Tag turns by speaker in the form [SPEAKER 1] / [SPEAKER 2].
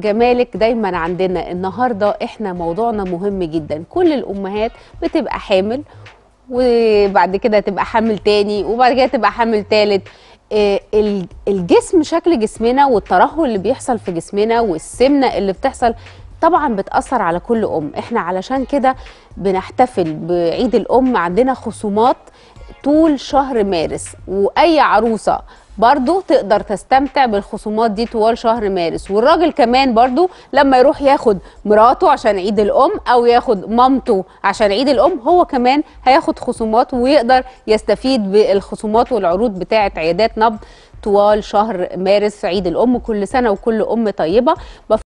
[SPEAKER 1] جمالك دايما عندنا النهارده احنا موضوعنا مهم جدا كل الامهات بتبقى حامل وبعد كده تبقى حامل تاني وبعد كده تبقى حامل تالت آه، الجسم شكل جسمنا والترهل اللي بيحصل في جسمنا والسمنه اللي بتحصل طبعا بتاثر على كل ام احنا علشان كده بنحتفل بعيد الام عندنا خصومات طول شهر مارس واي عروسه برضو تقدر تستمتع بالخصومات دي طوال شهر مارس والراجل كمان برضو لما يروح ياخد مراته عشان عيد الام او ياخد مامته عشان عيد الام هو كمان هياخد خصومات ويقدر يستفيد بالخصومات والعروض بتاعه عيادات نبض طوال شهر مارس عيد الام كل سنه وكل ام طيبه